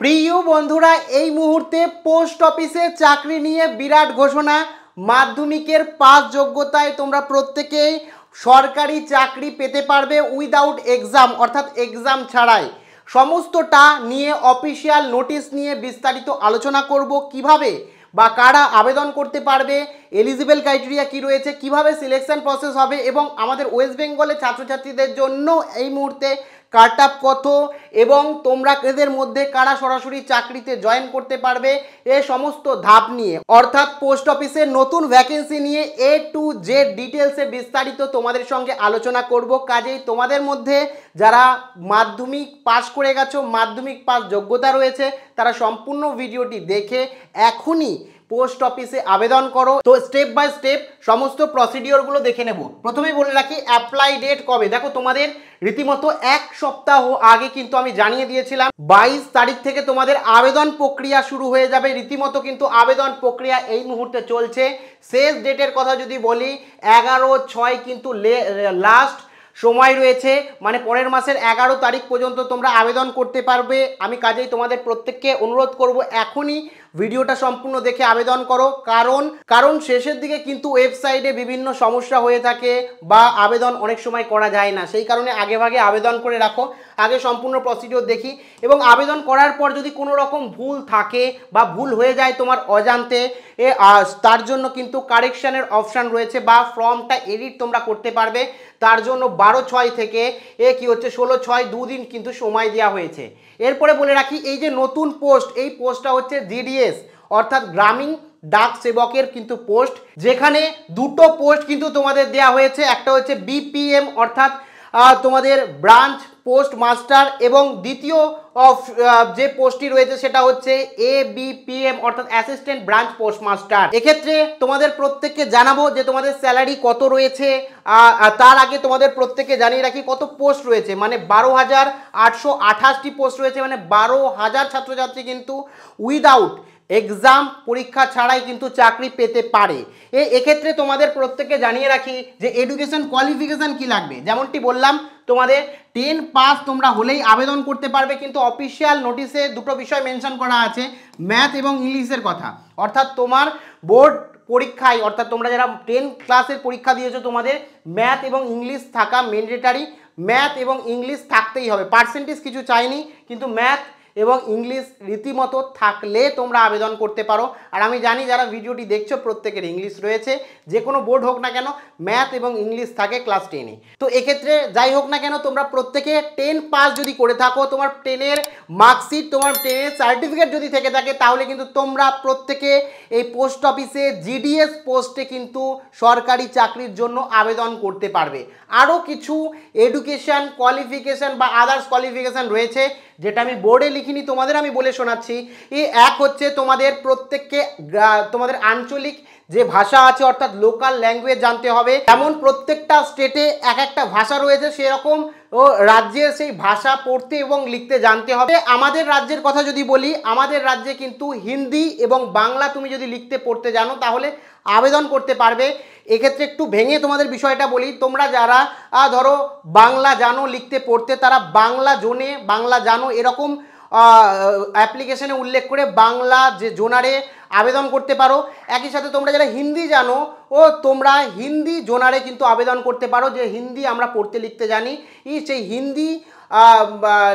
প্রিয় বন্ধুরা এই মুহূর্তে পোস্ট অফিসে চাকরি নিয়ে বিরাট ঘোষণা মাধ্যমিকের পাস যোগ্যতায় তোমরা প্রত্যেকেই সরকারি চাকরি পেতে পারবে উইদাউট এক্সাম অর্থাৎ এক্সাম ছাড়াই সমস্তটা নিয়ে অফিসিয়াল নোটিশ নিয়ে বিস্তারিত আলোচনা করব কিভাবে বা কারা আবেদন করতে পারবে এলিজিবল ক্রাইটেরিয়া কি রয়েছে কিভাবে সিলেকশন প্রসেস হবে এবং আমাদের ওয়েস্ট বেঙ্গলের ছাত্রছাত্রীদের জন্য এই মুহূর্তে কাট কত এবং তোমরা এদের মধ্যে কারা সরাসরি চাকরিতে জয়েন করতে পারবে এ সমস্ত ধাপ নিয়ে অর্থাৎ পোস্ট অফিসের নতুন ভ্যাকেন্সি নিয়ে এ টু জেড ডিটেলসে বিস্তারিত তোমাদের সঙ্গে আলোচনা করব কাজেই তোমাদের মধ্যে যারা মাধ্যমিক পাস করে গেছো মাধ্যমিক পাস যোগ্যতা রয়েছে তারা সম্পূর্ণ ভিডিওটি দেখে এখনই পোস্ট অফিসে আবেদন করো তো স্টেপ বাই স্টেপ সমস্ত প্রসিডিওরগুলো দেখে নেব প্রথমেই বলে রাখি অ্যাপ্লাই ডেট কবে দেখো তোমাদের রীতিমতো এক সপ্তাহ আগে কিন্তু আমি জানিয়ে দিয়েছিলাম বাইশ তারিখ থেকে তোমাদের আবেদন প্রক্রিয়া শুরু হয়ে যাবে রীতিমতো কিন্তু আবেদন প্রক্রিয়া এই মুহূর্তে চলছে শেষ ডেটের কথা যদি বলি এগারো ছয় কিন্তু লাস্ট সময় রয়েছে মানে পরের মাসের এগারো তারিখ পর্যন্ত তোমরা আবেদন করতে পারবে আমি কাজেই তোমাদের প্রত্যেককে অনুরোধ করব এখনই ভিডিওটা সম্পূর্ণ দেখে আবেদন করো কারণ কারণ শেষের দিকে কিন্তু ওয়েবসাইটে বিভিন্ন সমস্যা হয়ে থাকে বা আবেদন অনেক সময় করা যায় না সেই কারণে আগেভাগে আবেদন করে রাখো আগে সম্পূর্ণ প্রসিডিওর দেখি এবং আবেদন করার পর যদি কোনো রকম ভুল থাকে বা ভুল হয়ে যায় তোমার অজান্তে এ তার জন্য কিন্তু কারেকশানের অপশান রয়েছে বা ফর্মটা এডিট তোমরা করতে পারবে তার জন্য বারো ছয় থেকে এ কি হচ্ছে ষোলো ছয় দুদিন কিন্তু সময় দেওয়া হয়েছে এরপরে বলে রাখি এই যে নতুন পোস্ট এই পোস্টটা হচ্ছে জিডিএ বিএস অর্থাৎ গ্রামীণ ডাক সেবকের কিন্তু পোস্ট যেখানে দুটো পোস্ট কিন্তু তোমাদের দেয়া হয়েছে একটা হচ্ছে বিপিএম অর্থাৎ তোমাদের ব্রাঞ্চ পোস্ট মাস্টার এবং দ্বিতীয় অফ যে পোস্টটি রয়েছে সেটা হচ্ছে এ বিপিএম অর্থাৎ অ্যাসিস্ট্যান্ট ব্রাঞ্চ পোস্ট মাস্টার এক্ষেত্রে তোমাদের প্রত্যেককে জানাবো যে তোমাদের স্যালারি কত রয়েছে তার আগে তোমাদের প্রত্যেককে জানিয়ে রাখি কত পোস্ট রয়েছে মানে বারো হাজার আটশো আঠাশটি পোস্ট রয়েছে মানে বারো হাজার ছাত্রছাত্রী কিন্তু উইদাউট এক্সাম পরীক্ষা ছাড়াই কিন্তু চাকরি পেতে পারে এ এক্ষেত্রে তোমাদের প্রত্যেককে জানিয়ে রাখি যে এডুকেশন কোয়ালিফিকেশান কি লাগবে যেমনটি বললাম তোমাদের টেন পাস তোমরা হলেই আবেদন করতে পারবে কিন্তু অফিসিয়াল নোটিশে দুটো বিষয় মেনশন করা আছে ম্যাথ এবং ইংলিশের কথা অর্থাৎ তোমার বোর্ড পরীক্ষায় অর্থাৎ তোমরা যারা টেন ক্লাসের পরীক্ষা দিয়েছো তোমাদের ম্যাথ এবং ইংলিশ থাকা ম্যান্ডেটারি ম্যাথ এবং ইংলিশ থাকতেই হবে পার্সেন্টেজ কিছু চাইনি কিন্তু ম্যাথ এবং ইংলিশ রীতিমতো থাকলে তোমরা আবেদন করতে পারো আর আমি জানি যারা ভিডিওটি দেখছো প্রত্যেকের ইংলিশ রয়েছে যে কোনো বোর্ড হোক না কেন ম্যাথ এবং ইংলিশ থাকে ক্লাস টেনে তো এক্ষেত্রে যাই হোক না কেন তোমরা প্রত্যেকে টেন পাস যদি করে থাকো তোমার টেনের মার্কশিট তোমার টেনের সার্টিফিকেট যদি থেকে থাকে তাহলে কিন্তু তোমরা প্রত্যেকে এই পোস্ট অফিসে জিডিএস পোস্টে কিন্তু সরকারি চাকরির জন্য আবেদন করতে পারবে আরও কিছু এডুকেশান কোয়ালিফিকেশান বা আদার্স কোয়ালিফিকেশান রয়েছে যেটা আমি বোর্ডে লিখিনি তোমাদের আমি বলে শোনাচ্ছি এই এক হচ্ছে তোমাদের প্রত্যেককে তোমাদের আঞ্চলিক যে ভাষা আছে অর্থাৎ লোকাল ল্যাঙ্গুয়েজ জানতে হবে এমন প্রত্যেকটা স্টেটে এক একটা ভাষা রয়েছে সেরকম ও রাজ্যের সেই ভাষা পড়তে এবং লিখতে জানতে হবে আমাদের রাজ্যের কথা যদি বলি আমাদের রাজ্যে কিন্তু হিন্দি এবং বাংলা তুমি যদি লিখতে পড়তে জানো তাহলে আবেদন করতে পারবে এক্ষেত্রে একটু ভেঙে তোমাদের বিষয়টা বলি তোমরা যারা ধরো বাংলা জানো লিখতে পড়তে তারা বাংলা জোনে বাংলা জানো এরকম অ্যাপ্লিকেশনে উল্লেখ করে বাংলা যে জোনারে আবেদন করতে পারো একই সাথে তোমরা যারা হিন্দি জানো ও তোমরা হিন্দি জোনারে কিন্তু আবেদন করতে পারো যে হিন্দি আমরা পড়তে লিখতে জানি ই সেই হিন্দি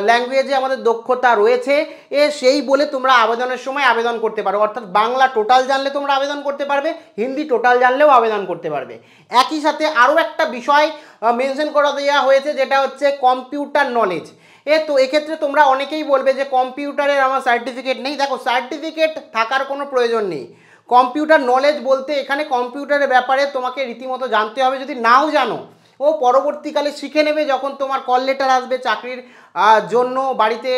ল্যাঙ্গুয়েজে আমাদের দক্ষতা রয়েছে এ সেই বলে তোমরা আবেদনের সময় আবেদন করতে পারো অর্থাৎ বাংলা টোটাল জানলে তোমরা আবেদন করতে পারবে হিন্দি টোটাল জানলেও আবেদন করতে পারবে একই সাথে আরও একটা বিষয় মেনশন করা দেওয়া হয়েছে যেটা হচ্ছে কম্পিউটার নলেজ এ তো এক্ষেত্রে তোমরা অনেকেই বলবে যে কম্পিউটারের আমার সার্টিফিকেট নেই দেখো সার্টিফিকেট থাকার কোনো প্রয়োজন নেই কম্পিউটার নলেজ বলতে এখানে কম্পিউটারের ব্যাপারে তোমাকে রীতিমতো জানতে হবে যদি নাও জানো ও পরবর্তীকালে শিখে নেবে যখন তোমার কল লেটার আসবে চাকরির জন্য বাড়িতে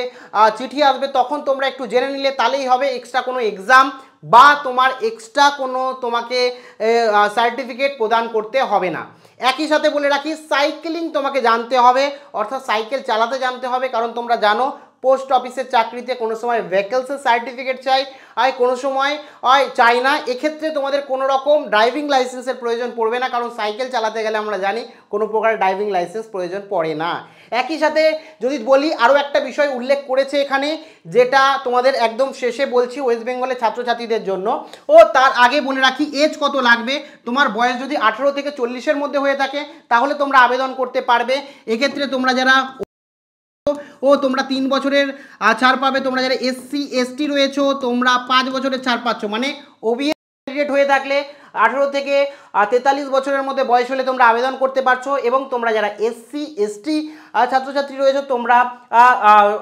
চিঠি আসবে তখন তোমরা একটু জেনে নিলে তাহলেই হবে এক্সট্রা কোনো এক্সাম বা তোমার এক্সট্রা কোনো তোমাকে সার্টিফিকেট প্রদান করতে হবে না একই সাথে বলে রাখি সাইকেলিং তোমাকে জানতে হবে অর্থাৎ সাইকেল চালাতে জানতে হবে কারণ তোমরা জানো পোস্ট অফিসের চাকরিতে কোনো সময় ভেকেলসের সার্টিফিকেট চাই আয় কোনো সময় হয় চাই না এক্ষেত্রে তোমাদের কোনো রকম ড্রাইভিং লাইসেন্সের প্রয়োজন পড়বে না কারণ সাইকেল চালাতে গেলে আমরা জানি কোনো প্রকার ড্রাইভিং লাইসেন্স প্রয়োজন পড়ে না একই সাথে যদি বলি আরও একটা বিষয় উল্লেখ করেছে এখানে যেটা তোমাদের একদম শেষে বলছি ওয়েস্ট বেঙ্গলের ছাত্রছাত্রীদের জন্য ও তার আগে বলে রাখি এজ কত লাগবে তোমার বয়স যদি আঠেরো থেকে চল্লিশের মধ্যে হয়ে থাকে তাহলে তোমরা আবেদন করতে পারবে এক্ষেত্রে তোমরা যারা ও তোমরা তিন বছরের ছাড় পাবে তোমরা যারা এসসি এসটি রয়েছো তোমরা পাঁচ বছরের ছাড় পাচ্ছ মানে ওবিএস ক্যান্ডিডেট হয়ে থাকলে আঠেরো থেকে তেতাল্লিশ বছরের মধ্যে বয়স হলে তোমরা আবেদন করতে পারছো এবং তোমরা যারা এসসি এসটি ছাত্রছাত্রী রয়েছে তোমরা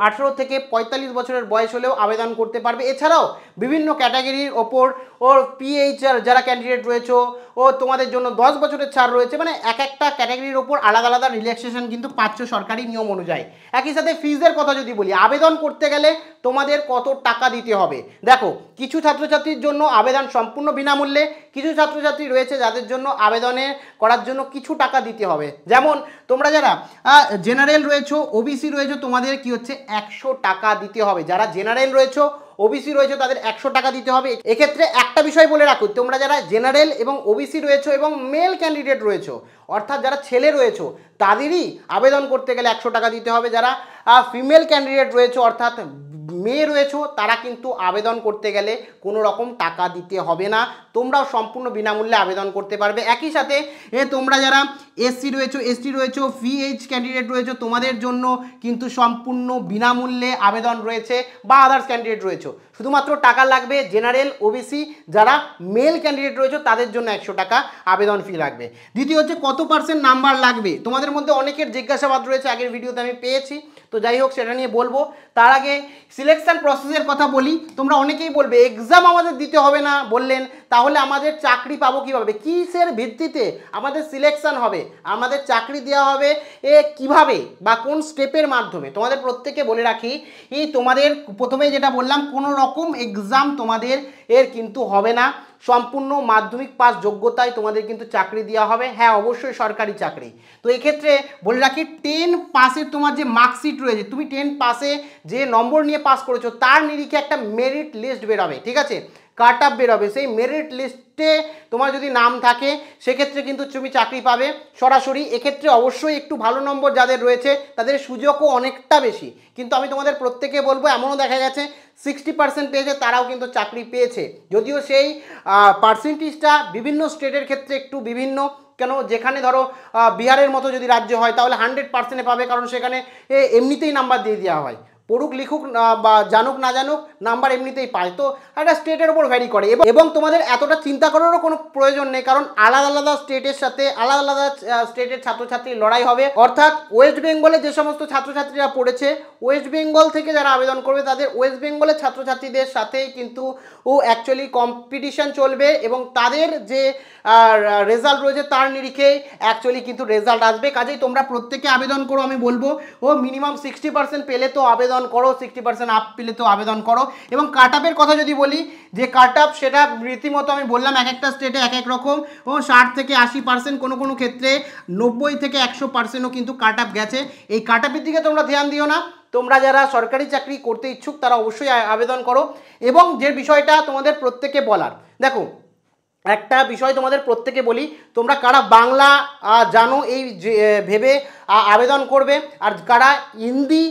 আঠেরো থেকে পঁয়তাল্লিশ বছরের বয়স হলেও আবেদন করতে পারবে এছাড়াও বিভিন্ন ক্যাটাগরির ওপর ওর পিএইচ যারা ক্যান্ডিডেট রয়েছে ও তোমাদের জন্য দশ বছরের ছাড় রয়েছে মানে এক একটা ক্যাটাগরির ওপর আলাদা আলাদা রিল্যাক্সেশন কিন্তু পাচ্ছ সরকারি নিয়ম অনুযায়ী একই সাথে ফিজের কথা যদি বলি আবেদন করতে গেলে তোমাদের কত টাকা দিতে হবে দেখো কিছু ছাত্রছাত্রীর জন্য আবেদন সম্পূর্ণ বিনামূল্যে কিছু ছাত্রছাত্রী রয়েছে যাদের জন্য আবেদনে করার জন্য কিছু টাকা দিতে হবে যেমন তোমরা যারা জেনারেল রয়েছো ওবিসি রয়েছো তোমাদের কি হচ্ছে একশো টাকা দিতে হবে যারা জেনারেল রয়েছো ওবিসি রয়েছে তাদের একশো টাকা দিতে হবে এক্ষেত্রে একটা বিষয় বলে রাখো তোমরা যারা জেনারেল এবং ওবিসি রয়েছে এবং মেল ক্যান্ডিডেট রয়েছে অর্থাৎ যারা ছেলে রয়েছে তাদেরই আবেদন করতে গেলে একশো টাকা দিতে হবে যারা ফিমেল ক্যান্ডিডেট রয়েছে অর্থাৎ মেয়ে রয়েছে তারা কিন্তু আবেদন করতে গেলে কোনো রকম টাকা দিতে হবে না তোমরাও সম্পূর্ণ বিনামূল্যে আবেদন করতে পারবে একই সাথে তোমরা যারা এসসি রয়েছো এসটি রয়েছো ফিএইচ ক্যান্ডিডেট রয়েছো তোমাদের জন্য কিন্তু সম্পূর্ণ বিনামূল্যে আবেদন রয়েছে বা আদার্স ক্যান্ডিডেট রয়েছো শুধুমাত্র টাকা লাগবে জেনারেল ওবিসি যারা মেল ক্যান্ডিডেট রয়েছে তাদের জন্য একশো টাকা আবেদন ফি লাগবে দ্বিতীয় হচ্ছে কত পার্সেন্ট নাম্বার লাগবে তোমাদের মধ্যে অনেকের জিজ্ঞাসাবাদ রয়েছে আগের ভিডিওতে আমি পেয়েছি তো যাই হোক সেটা নিয়ে বলবো তার আগে সিলেকশান প্রসেসের কথা বলি তোমরা অনেকেই বলবে এক্সাম আমাদের দিতে হবে না বললেন তাহলে তাহলে আমাদের চাকরি পাবো কীভাবে কিসের ভিত্তিতে আমাদের সিলেকশান হবে আমাদের চাকরি দেওয়া হবে এ কিভাবে বা কোন স্টেপের মাধ্যমে তোমাদের প্রত্যেককে বলে রাখি এই তোমাদের প্রথমে যেটা বললাম কোনো রকম এক্সাম তোমাদের এর কিন্তু হবে না সম্পূর্ণ মাধ্যমিক পাস যোগ্যতায় তোমাদের কিন্তু চাকরি দেওয়া হবে হ্যাঁ অবশ্যই সরকারি চাকরি তো এক্ষেত্রে বলে রাখি টেন পাসের তোমার যে মার্কশিট রয়েছে তুমি টেন পাসে যে নম্বর নিয়ে পাস করেছো তার নিরিখে একটা মেরিট লিস্ট বেরোবে ঠিক আছে কাট আপ বেরোবে সেই মেরিট লিস্ট লিস্টে তোমার যদি নাম থাকে সেক্ষেত্রে কিন্তু তুমি চাকরি পাবে সরাসরি এক্ষেত্রে অবশ্যই একটু ভালো নম্বর যাদের রয়েছে তাদের সুযোগও অনেকটা বেশি কিন্তু আমি তোমাদের প্রত্যেকে বলবো এমনও দেখা গেছে সিক্সটি পার্সেন্ট পেয়েছে তারাও কিন্তু চাকরি পেয়েছে যদিও সেই পার্সেন্টেজটা বিভিন্ন স্টেটের ক্ষেত্রে একটু বিভিন্ন কেন যেখানে ধরো বিহারের মতো যদি রাজ্য হয় তাহলে হান্ড্রেড পার্সেন্টে পাবে কারণ সেখানে এমনিতেই নাম্বার দিয়ে দেওয়া হয় পড়ুক লিখুক বা জানুক না জানুক নাম্বার এমনিতেই পায় তো একটা স্টেটের ওপর ভ্যারি করে এবং তোমাদের এতটা চিন্তা করারও কোনো প্রয়োজন নেই কারণ আলাদা আলাদা স্টেটের সাথে আলাদা আলাদা স্টেটের ছাত্রছাত্রীর লড়াই হবে অর্থাৎ ওয়েস্ট বেঙ্গলে যে সমস্ত ছাত্রছাত্রীরা পড়েছে ওয়েস্ট বেঙ্গল থেকে যারা আবেদন করবে তাদের ওয়েস্ট বেঙ্গলের ছাত্রছাত্রীদের সাথেই কিন্তু ও অ্যাকচুয়ালি কম্পিটিশান চলবে এবং তাদের যে রেজাল্ট রয়েছে তার নিরিখে অ্যাকচুয়ালি কিন্তু রেজাল্ট আসবে কাজেই তোমরা প্রত্যেকে আবেদন করো আমি বলবো ও মিনিমাম সিক্সটি পার্সেন্ট পেলে তো আবেদন আবেদন করো সিক্সটি পার্সেন্ট আপ পেলে তো আবেদন করো এবং কাট আপের কথা যদি বলি যে কাট আপ সেটা রীতিমতো আমি বললাম এক একটা স্টেটে এক এক রকম এবং ষাট থেকে আশি পার্সেন্ট কোনো কোনো ক্ষেত্রে নব্বই থেকে একশো পার্সেন্টও কিন্তু কাট আপ গেছে এই কাট আপের দিকে তোমরা ধ্যান দিও না তোমরা যারা সরকারি চাকরি করতে ইচ্ছুক তারা অবশ্যই আবেদন করো এবং যে বিষয়টা তোমাদের প্রত্যেকে বলার দেখো একটা বিষয় তোমাদের প্রত্যেকে বলি তোমরা কারা বাংলা জানো এই ভেবে আবেদন করবে আর কারা হিন্দি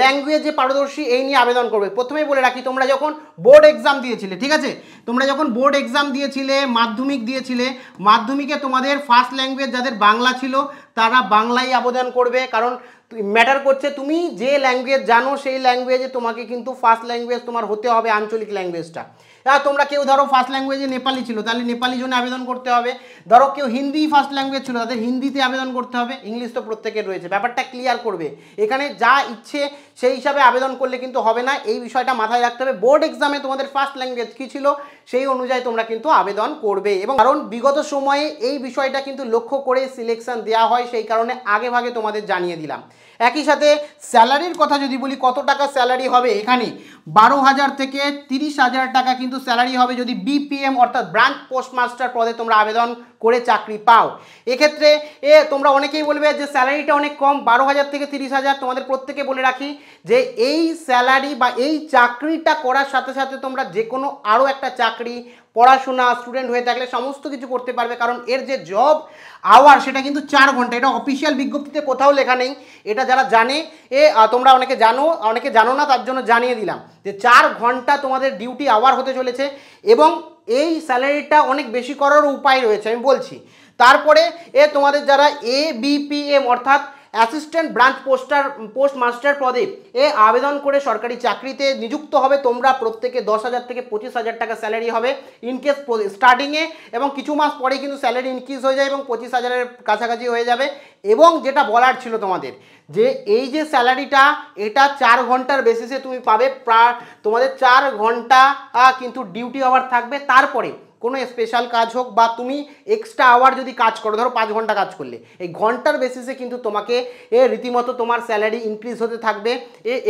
ল্যাঙ্গুয়েজে পারদর্শী এই নিয়ে আবেদন করবে প্রথমেই বলে রাখি তোমরা যখন বোর্ড এক্সাম দিয়েছিলে ঠিক আছে তোমরা যখন বোর্ড এক্সাম দিয়েছিলে মাধ্যমিক দিয়েছিলে মাধ্যমিকে তোমাদের ফার্স্ট ল্যাঙ্গুয়েজ যাদের বাংলা ছিল তারা বাংলাই আবেদন করবে কারণ ম্যাটার করছে তুমি যে ল্যাঙ্গুয়েজ জানো সেই ল্যাঙ্গুয়েজে তোমাকে কিন্তু ফার্স্ট ল্যাঙ্গুয়েজ তোমার হতে হবে আঞ্চলিক ল্যাঙ্গুয়েজটা হ্যাঁ, তোমরা কেউ ধরো ফার্স্ট ল্যাঙ্গুয়েজে নেপালি ছিল তাহলে নেপালি জন্য আবেদন করতে হবে ধরো কেউ হিন্দি ফার্স্ট ল্যাঙ্গুয়েজ ছিল তাদের হিন্দিতে আবেদন করতে হবে ইংলিশ তো প্রত্যেকের রয়েছে ব্যাপারটা ক্লিয়ার করবে এখানে যা ইচ্ছে সেই হিসাবে আবেদন করলে কিন্তু হবে না এই বিষয়টা মাথায় রাখতে হবে বোর্ড এক্সামে তোমাদের ফার্স্ট ল্যাঙ্গুয়েজ কী ছিল সেই অনুযায়ী তোমরা কিন্তু আবেদন করবে এবং কারণ বিগত সময়ে এই বিষয়টা কিন্তু লক্ষ্য করে সিলেকশন দেওয়া হয় সেই কারণে আগে ভাগে তোমাদের জানিয়ে দিলাম একই সাথে স্যালারির কথা যদি বলি কত টাকা স্যালারি হবে এখানে বারো হাজার থেকে তিরিশ হাজার টাকা কিন্তু স্যালারি হবে যদি বিপিএম অর্থাৎ ব্রাঞ্চ পোস্টমাস্টার পদে তোমরা আবেদন করে চাকরি পাও এক্ষেত্রে এ তোমরা অনেকেই বলবে যে স্যালারিটা অনেক কম বারো হাজার থেকে তিরিশ হাজার তোমাদের প্রত্যেকে বলে রাখি যে এই স্যালারি বা এই চাকরিটা করার সাথে সাথে তোমরা যে কোনো আরও একটা চাকরি পড়াশোনা স্টুডেন্ট হয়ে থাকলে সমস্ত কিছু করতে পারবে কারণ এর যে জব আওয়ার সেটা কিন্তু চার ঘন্টা এটা অফিসিয়াল বিজ্ঞপ্তিতে কোথাও লেখা নেই এটা যারা জানে এ তোমরা অনেকে জানো অনেকে জানো না তার জন্য জানিয়ে দিলাম যে চার ঘন্টা তোমাদের ডিউটি আওয়ার হতে চলেছে এবং এই স্যালারিটা অনেক বেশি করার উপায় রয়েছে আমি বলছি তারপরে এ তোমাদের যারা এ বিপিএম অর্থাৎ assistant branch poster post master পদে এ আবেদন করে সরকারি চাকরিতে নিযুক্ত হবে তোমরা প্রত্যেকে দশ হাজার থেকে পঁচিশ হাজার টাকা স্যালারি হবে ইনকেস স্টার্টিংয়ে এবং কিছু মাস পরে কিন্তু স্যালারি ইনক্রিজ হয়ে যায় এবং পঁচিশ হাজারের কাছাকাছি হয়ে যাবে এবং যেটা বলার ছিল তোমাদের যে এই যে স্যালারিটা এটা চার ঘন্টার বেসিসে তুমি পাবে তোমাদের চার ঘন্টা কিন্তু ডিউটি আবার থাকবে তারপরে কোনো স্পেশাল কাজ হোক বা তুমি এক্সট্রা আওয়ার যদি কাজ করো ধরো পাঁচ ঘন্টা কাজ করলে এই ঘন্টার বেসিসে কিন্তু তোমাকে এ রীতিমতো তোমার স্যালারি ইনক্রিজ হতে থাকবে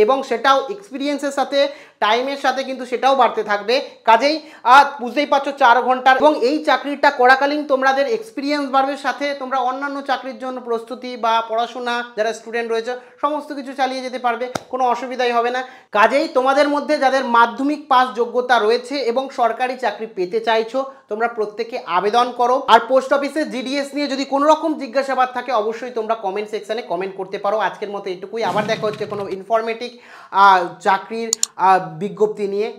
এবং সেটাও এক্সপিরিয়েন্সের সাথে টাইমের সাথে কিন্তু সেটাও বাড়তে থাকবে কাজেই আর বুঝতেই পারছো চার ঘন্টার এবং এই চাকরিটা করাকালীন তোমাদের এক্সপিরিয়েন্স বাড়বে সাথে তোমরা অন্যান্য চাকরির জন্য প্রস্তুতি বা পড়াশোনা যারা স্টুডেন্ট রয়েছে সমস্ত কিছু চালিয়ে যেতে পারবে কোনো অসুবিধাই হবে না কাজেই তোমাদের মধ্যে যাদের মাধ্যমিক পাস যোগ্যতা রয়েছে এবং সরকারি চাকরি পেতে চাইছো তোমরা প্রত্যেকে আবেদন করো আর পোস্ট অফিসে জিডিএস নিয়ে যদি কোনো রকম জিজ্ঞাসাবাদ থাকে অবশ্যই তোমরা কমেন্ট সেকশানে কমেন্ট করতে পারো আজকের মতো এটুকুই আবার দেখা হচ্ছে কোনো ইনফরমেটিক চাকরির বিজ্ঞপ্তি নিয়ে